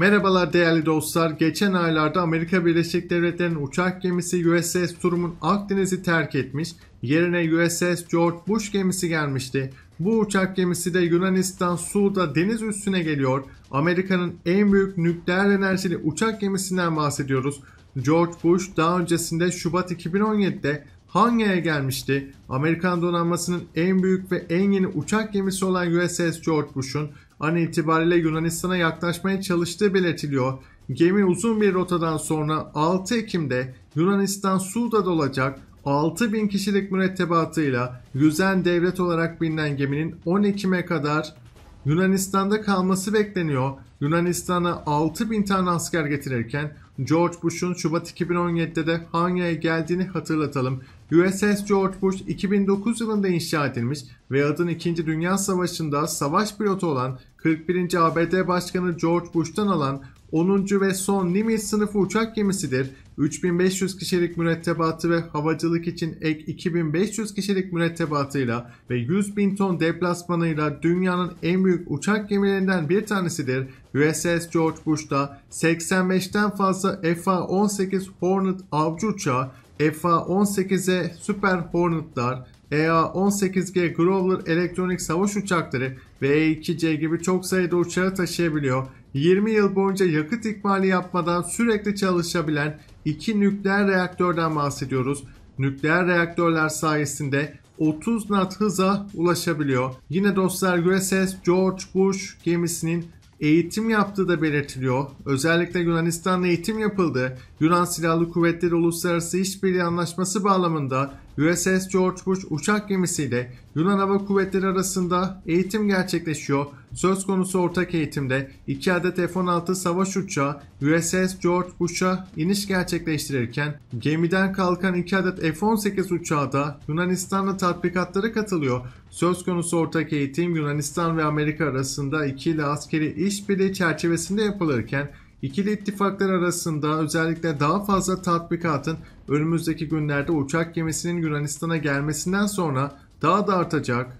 Merhabalar değerli dostlar. Geçen aylarda Amerika Birleşik Devletleri'nin uçak gemisi USS Truman Akdeniz'i terk etmiş. Yerine USS George Bush gemisi gelmişti. Bu uçak gemisi de Yunanistan Suud'a deniz üstüne geliyor. Amerika'nın en büyük nükleer enerjili uçak gemisinden bahsediyoruz. George Bush daha öncesinde Şubat 2017'de Hanya'ya gelmişti. Amerikan donanmasının en büyük ve en yeni uçak gemisi olan USS George Bush'un an itibariyle Yunanistan'a yaklaşmaya çalıştığı belirtiliyor. Gemi uzun bir rotadan sonra 6 Ekim'de Yunanistan Suuda'da olacak 6000 kişilik mürettebatıyla yüzen devlet olarak bilinen geminin 10 Ekim'e kadar Yunanistan'da kalması bekleniyor. Yunanistan'a 6000 tane asker getirirken George Bush'un Şubat 2017'de de Hanya'ya geldiğini hatırlatalım. USS George Bush 2009 yılında inşa edilmiş ve adın 2. Dünya Savaşı'nda savaş pilotu olan 41. ABD Başkanı George Bush'tan alan 10. ve son Nimitz sınıfı uçak gemisidir. 3500 kişilik mürettebatı ve havacılık için ek 2500 kişilik mürettebatıyla ve 100 bin ton deplasmanıyla dünyanın en büyük uçak gemilerinden bir tanesidir. USS George Bush'ta 85'ten fazla FA-18 Hornet avcı uçağı FA-18'e e Super Hornet'lar, EA-18G Growler elektronik savaş uçakları ve E-2C gibi çok sayıda uçağı taşıyabiliyor. 20 yıl boyunca yakıt ikmali yapmadan sürekli çalışabilen iki nükleer reaktörden bahsediyoruz. Nükleer reaktörler sayesinde 30 knot hıza ulaşabiliyor. Yine dostlar USS George Bush gemisinin eğitim yaptığı da belirtiliyor. Özellikle Yunanistan'la eğitim yapıldı. Yunan Silahlı Kuvvetleri Uluslararası İşbirliği Anlaşması bağlamında USS George Bush uçak gemisiyle Yunan Hava Kuvvetleri arasında eğitim gerçekleşiyor. Söz konusu ortak eğitimde 2 adet F-16 savaş uçağı USS George Bush'a iniş gerçekleştirirken gemiden kalkan 2 adet F-18 uçağı da Yunanistan'la tatbikatlara katılıyor. Söz konusu ortak eğitim Yunanistan ve Amerika arasında ikili askeri işbirliği çerçevesinde yapılırken İkili ittifaklar arasında özellikle daha fazla tatbikatın önümüzdeki günlerde uçak gemisinin Yunanistan'a gelmesinden sonra daha da artacak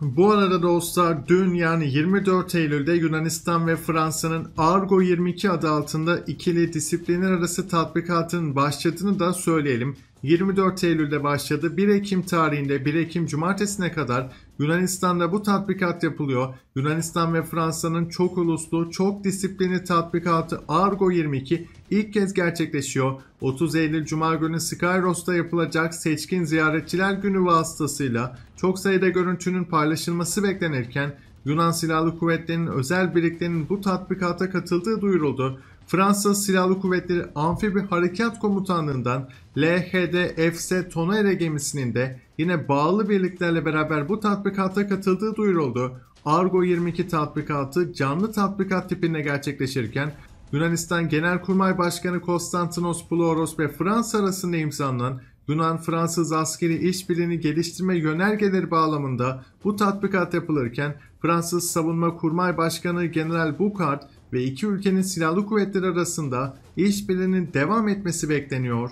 bu arada dostlar dün yani 24 Eylül'de Yunanistan ve Fransa'nın Argo 22 adı altında ikili disiplinler arası tatbikatının başladığını da söyleyelim. 24 Eylül'de başladı. 1 Ekim tarihinde 1 Ekim cumartesine kadar Yunanistan'da bu tatbikat yapılıyor. Yunanistan ve Fransa'nın çok uluslu, çok disiplini tatbikatı Argo 22 ilk kez gerçekleşiyor. 30 Eylül Cuma günü Skyros'ta yapılacak seçkin ziyaretçiler günü vasıtasıyla çok sayıda görüntünün paylaşılması beklenirken Yunan Silahlı Kuvvetleri'nin özel birliklerinin bu tatbikata katıldığı duyuruldu. Fransa Silahlı Kuvvetleri Amfibi Harekat Komutanlığı'ndan LHD-FS Tonere gemisinin de yine bağlı birliklerle beraber bu tatbikata katıldığı duyuruldu. Argo 22 tatbikatı canlı tatbikat tipinde gerçekleşirken Yunanistan Genelkurmay Başkanı Konstantinos Plouros ve Fransa arasında imzalanan Yunan-Fransız askeri işbirliğini geliştirme yönergeleri bağlamında bu tatbikat yapılırken Fransız Savunma Kurmay Başkanı General Bukart ve iki ülkenin silahlı kuvvetleri arasında işbirliğinin devam etmesi bekleniyor.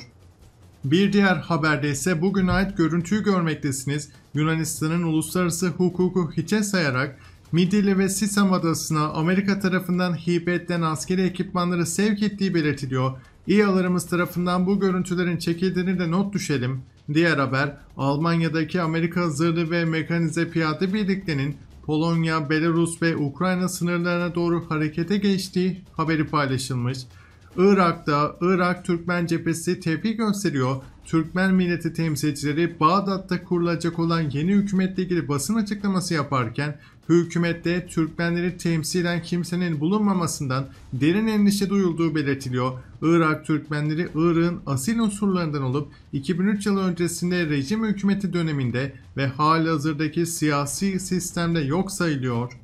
Bir diğer haberde ise bugüne ait görüntüyü görmektesiniz. Yunanistan'ın uluslararası hukuku hiçe sayarak Midilli ve Sisam adasına Amerika tarafından hibe edilen askeri ekipmanları sevk ettiği belirtiliyor. İyalarımız tarafından bu görüntülerin çekildiğini de not düşelim. Diğer haber Almanya'daki Amerika zırhlı ve mekanize piyade birliklerinin Polonya, Belarus ve Ukrayna sınırlarına doğru harekete geçtiği haberi paylaşılmış. Irak'ta Irak Türkmen cephesi tepki gösteriyor. Türkmen milleti temsilcileri Bağdat'ta kurulacak olan yeni hükümetle ilgili basın açıklaması yaparken Hükümette Türkmenleri temsilen kimsenin bulunmamasından derin endişe duyulduğu belirtiliyor. Irak Türkmenleri Irak'ın asil unsurlarından olup 2003 yılı öncesinde rejim hükümeti döneminde ve halihazırdaki siyasi sistemde yok sayılıyor.